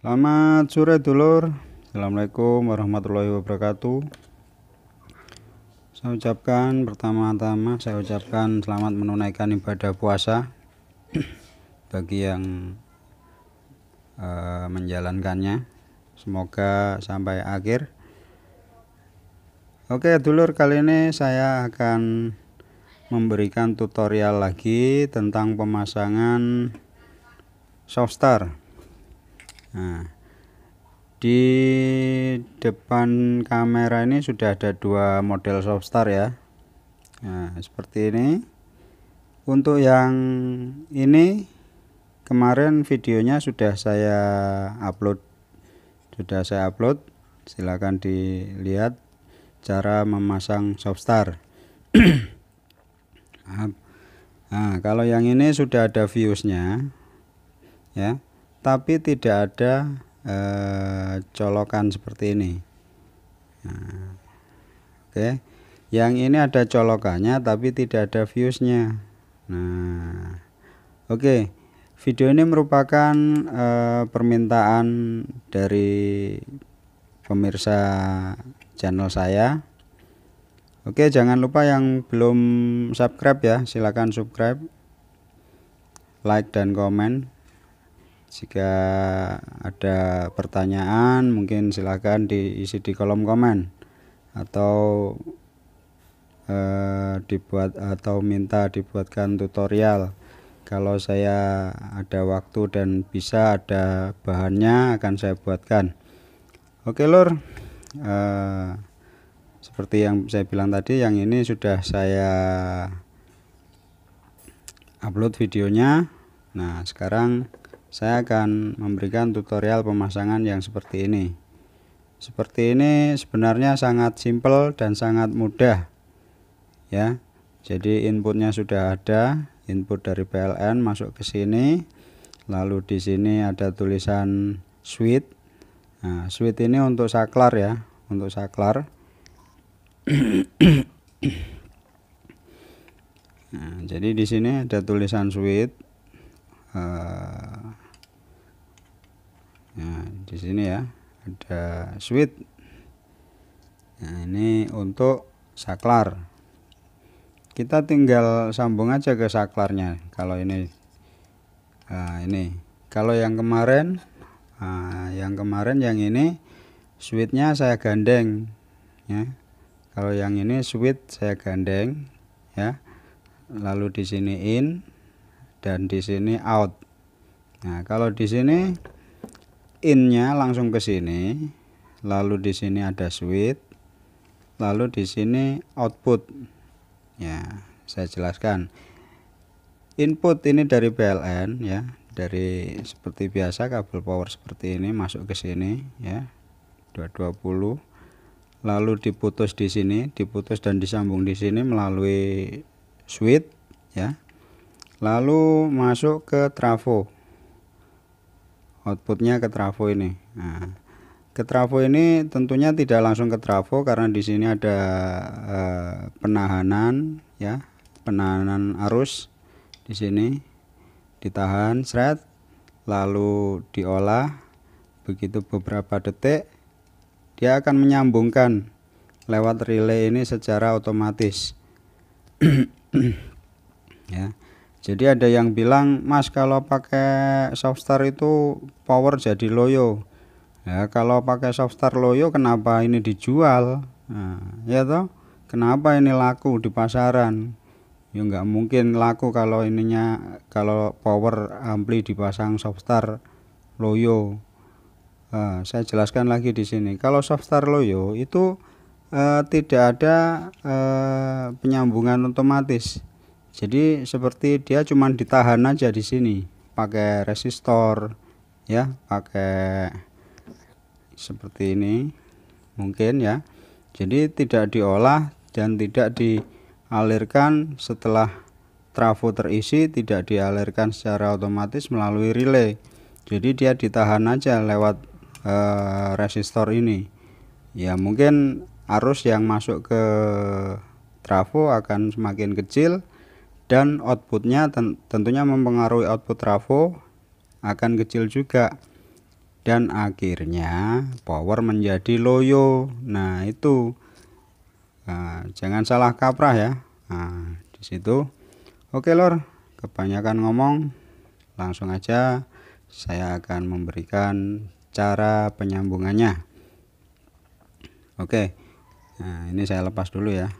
Selamat sore dulur. Assalamualaikum warahmatullahi wabarakatuh. Saya ucapkan pertama-tama saya ucapkan selamat menunaikan ibadah puasa bagi yang e, menjalankannya. Semoga sampai akhir. Oke, dulur kali ini saya akan memberikan tutorial lagi tentang pemasangan softstar Nah, di depan kamera ini sudah ada dua model softstar ya. Nah, seperti ini. Untuk yang ini kemarin videonya sudah saya upload. Sudah saya upload. silahkan dilihat cara memasang softstar. nah, kalau yang ini sudah ada viewsnya ya tapi tidak ada e, colokan seperti ini nah, oke okay. yang ini ada colokannya tapi tidak ada viewsnya nah oke okay. video ini merupakan e, permintaan dari pemirsa channel saya Oke, jangan lupa yang belum subscribe ya, silakan subscribe, like dan komen jika ada pertanyaan mungkin silahkan diisi di kolom komen atau eh, dibuat atau minta dibuatkan tutorial kalau saya ada waktu dan bisa ada bahannya akan saya buatkan oke lor, eh, seperti yang saya bilang tadi yang ini sudah saya upload videonya nah sekarang saya akan memberikan tutorial pemasangan yang seperti ini seperti ini sebenarnya sangat simpel dan sangat mudah ya jadi inputnya sudah ada input dari PLN masuk ke sini lalu di sini ada tulisan switch nah switch ini untuk saklar ya untuk saklar Nah, jadi di sini ada tulisan switch. Eh, nah di sini ya ada switch nah ini untuk saklar kita tinggal sambung aja ke saklarnya kalau ini nah, ini kalau yang kemarin nah, yang kemarin yang ini switchnya saya gandeng ya kalau yang ini switch saya gandeng ya lalu di sini in dan di sini out nah kalau di sini innya langsung ke sini lalu di sini ada switch lalu di sini output ya saya jelaskan input ini dari PLN ya dari seperti biasa kabel power seperti ini masuk ke sini ya 220 lalu diputus di sini diputus dan disambung di sini melalui switch ya lalu masuk ke trafo outputnya ke trafo ini nah, ke trafo ini tentunya tidak langsung ke trafo karena di sini ada e, penahanan ya penahanan arus di sini ditahan seret lalu diolah begitu beberapa detik dia akan menyambungkan lewat relay ini secara otomatis ya jadi ada yang bilang, Mas kalau pakai softstar itu power jadi loyo. Ya, kalau pakai softstar loyo kenapa ini dijual? Nah, ya toh, kenapa ini laku di pasaran? Ya nggak mungkin laku kalau ininya kalau power ampli dipasang softstar loyo. Nah, saya jelaskan lagi di sini. Kalau softstar loyo itu eh, tidak ada eh, penyambungan otomatis jadi seperti dia cuma ditahan aja di sini pakai resistor ya pakai seperti ini mungkin ya jadi tidak diolah dan tidak dialirkan setelah trafo terisi tidak dialirkan secara otomatis melalui relay jadi dia ditahan aja lewat e, resistor ini ya mungkin arus yang masuk ke trafo akan semakin kecil dan outputnya tentunya mempengaruhi output trafo akan kecil juga dan akhirnya power menjadi loyo nah itu nah, jangan salah kaprah ya nah, di situ oke lor kebanyakan ngomong langsung aja saya akan memberikan cara penyambungannya oke nah ini saya lepas dulu ya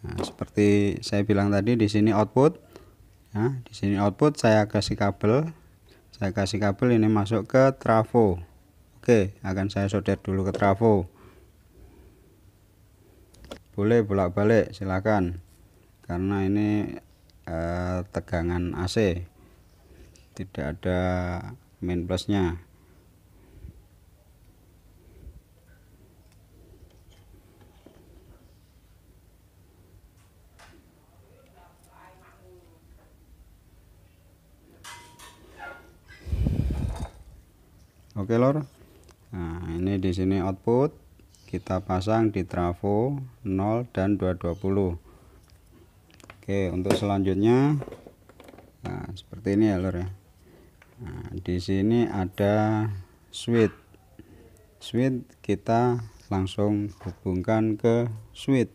Nah, seperti saya bilang tadi di sini output. Ya, di sini output saya kasih kabel. Saya kasih kabel ini masuk ke trafo. Oke, akan saya solder dulu ke trafo. Boleh bolak-balik silakan. Karena ini eh, tegangan AC. Tidak ada main plusnya. oke lor nah ini di sini output kita pasang di trafo 0 dan 220 oke untuk selanjutnya nah, seperti ini ya lor ya nah, di sini ada switch switch kita langsung hubungkan ke switch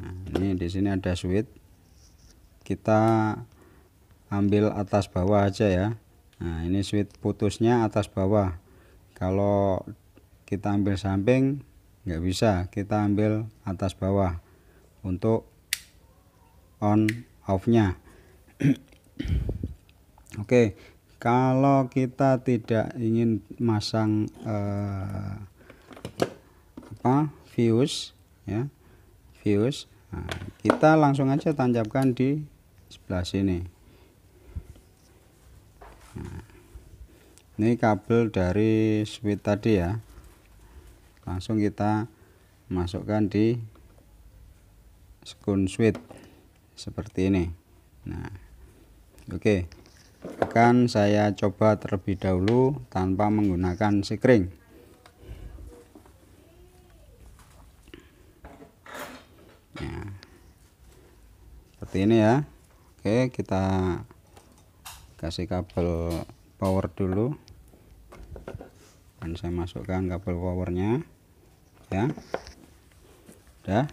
nah, ini di sini ada switch kita ambil atas bawah aja ya Nah, ini switch putusnya atas bawah. Kalau kita ambil samping nggak bisa, kita ambil atas bawah untuk on off-nya. Oke, okay. kalau kita tidak ingin masang eh, apa fuse ya, fuse, nah, kita langsung aja tancapkan di sebelah sini. ini kabel dari switch tadi ya langsung kita masukkan di skun switch seperti ini nah oke okay. akan saya coba terlebih dahulu tanpa menggunakan sekring Ya, seperti ini ya oke kita kasih kabel power dulu akan saya masukkan kabel powernya ya udah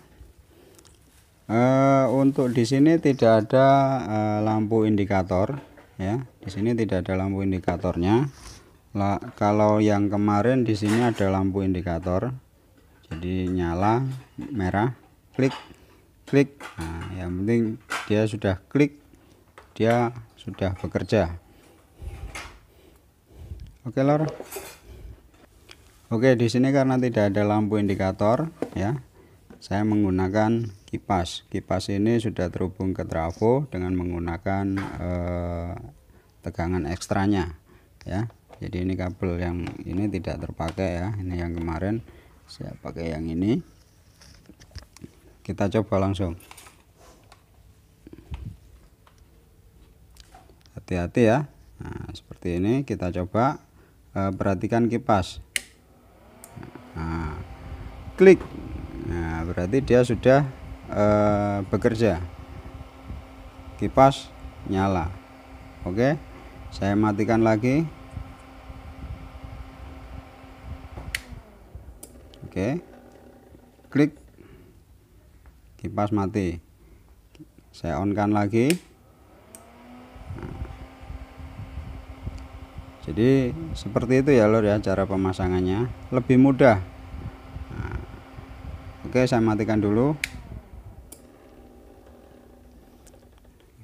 e, eh, untuk di sini tidak ada e, lampu indikator ya di sini tidak ada lampu indikatornya La, kalau yang kemarin di sini ada lampu indikator jadi nyala merah klik klik nah, yang penting dia sudah klik dia sudah bekerja oke lor Oke, di sini karena tidak ada lampu indikator ya. Saya menggunakan kipas. Kipas ini sudah terhubung ke trafo dengan menggunakan eh, tegangan ekstranya ya. Jadi ini kabel yang ini tidak terpakai ya. Ini yang kemarin saya pakai yang ini. Kita coba langsung. Hati-hati ya. Nah, seperti ini kita coba eh, perhatikan kipas nah, klik nah berarti dia sudah eh, bekerja kipas nyala oke saya matikan lagi oke klik kipas mati saya onkan lagi jadi seperti itu ya lor ya cara pemasangannya lebih mudah nah, oke saya matikan dulu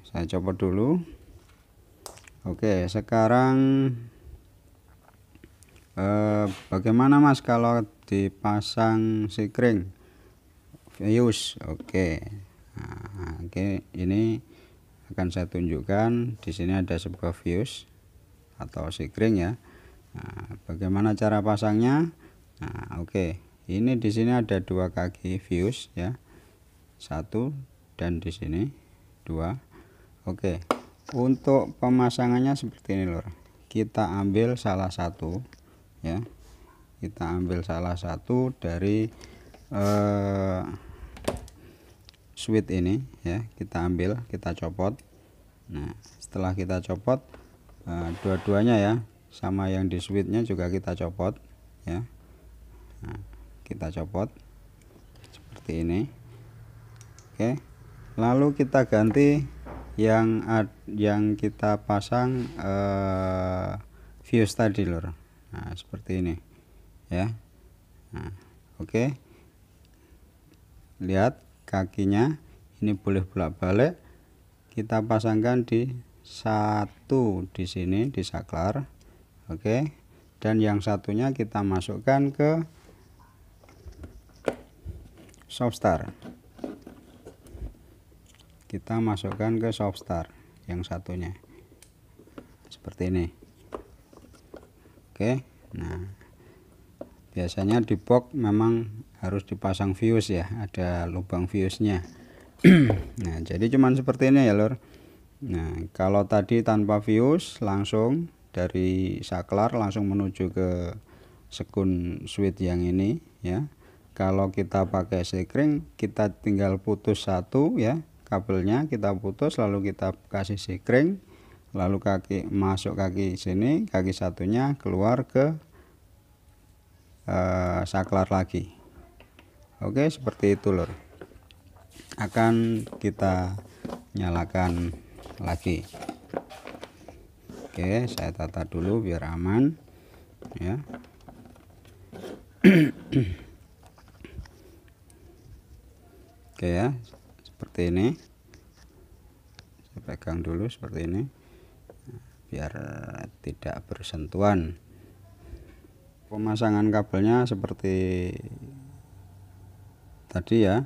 saya copot dulu oke sekarang eh, bagaimana mas kalau dipasang si fuse oke nah, oke ini akan saya tunjukkan di sini ada sebuah fuse atau sekring ya nah, bagaimana cara pasangnya nah oke okay. ini di sini ada dua kaki fuse ya satu dan di sini dua oke okay. untuk pemasangannya seperti ini lor kita ambil salah satu ya kita ambil salah satu dari eh, switch ini ya kita ambil kita copot nah setelah kita copot nah, dua-duanya ya sama yang di switchnya juga kita copot ya nah, kita copot seperti ini oke lalu kita ganti yang ad, yang kita pasang eh, fuse tadi lor nah seperti ini ya nah, oke lihat kakinya ini boleh bolak-balik kita pasangkan di satu di sini di saklar oke dan yang satunya kita masukkan ke softstar kita masukkan ke softstar yang satunya seperti ini oke nah biasanya di box memang harus dipasang fuse ya ada lubang fuse nya nah jadi cuman seperti ini ya lor Nah, kalau tadi tanpa views langsung dari saklar langsung menuju ke sekun switch yang ini ya. Kalau kita pakai sekring kita tinggal putus satu ya kabelnya kita putus lalu kita kasih sekring lalu kaki masuk kaki sini kaki satunya keluar ke uh, saklar lagi. Oke, seperti itu lor. Akan kita nyalakan lagi oke saya tata dulu biar aman ya oke ya seperti ini saya pegang dulu seperti ini biar tidak bersentuhan pemasangan kabelnya seperti tadi ya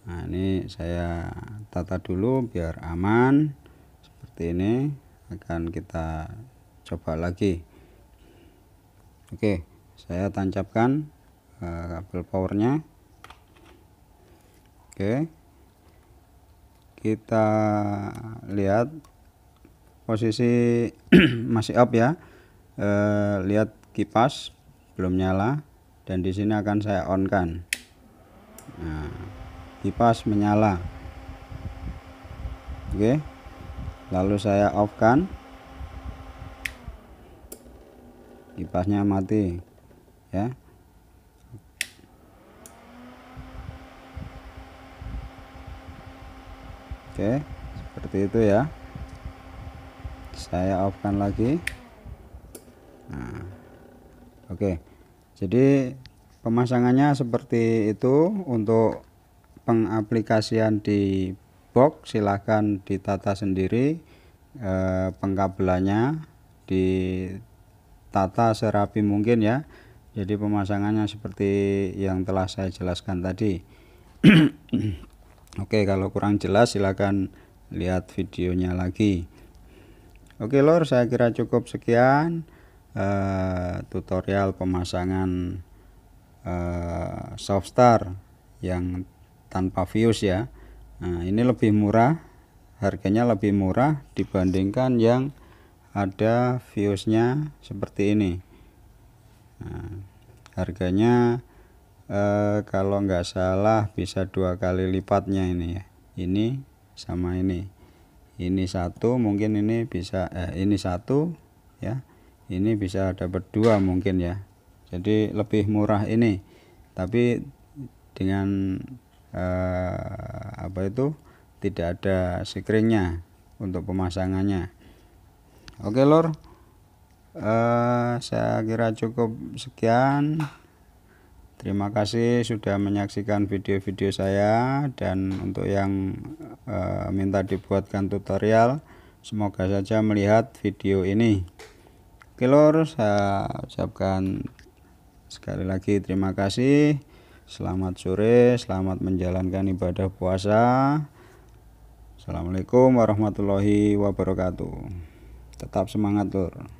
Nah, ini saya tata dulu biar aman seperti ini akan kita coba lagi oke saya tancapkan eh, kabel powernya oke kita lihat posisi masih up ya e, lihat kipas belum nyala dan di sini akan saya on kan nah, kipas menyala oke lalu saya off kan kipasnya mati ya oke seperti itu ya saya off kan lagi nah, oke jadi pemasangannya seperti itu untuk pengaplikasian di box silahkan ditata sendiri e, pengkabelannya ditata serapi mungkin ya jadi pemasangannya seperti yang telah saya jelaskan tadi oke kalau kurang jelas silahkan lihat videonya lagi oke lor saya kira cukup sekian e, tutorial pemasangan e, eh, softstar yang tanpa fuse ya Nah, ini lebih murah, harganya lebih murah dibandingkan yang ada fuse-nya seperti ini. Nah, harganya eh, kalau nggak salah bisa dua kali lipatnya ini ya. Ini sama ini. Ini satu mungkin ini bisa eh, ini satu ya. Ini bisa dapat dua mungkin ya. Jadi lebih murah ini. Tapi dengan eh, apa itu tidak ada sikringnya untuk pemasangannya oke lor eh, saya kira cukup sekian terima kasih sudah menyaksikan video-video saya dan untuk yang eh, minta dibuatkan tutorial semoga saja melihat video ini oke lor saya ucapkan sekali lagi terima kasih Selamat sore, selamat menjalankan ibadah puasa. Assalamualaikum warahmatullahi wabarakatuh. Tetap semangat, Lur.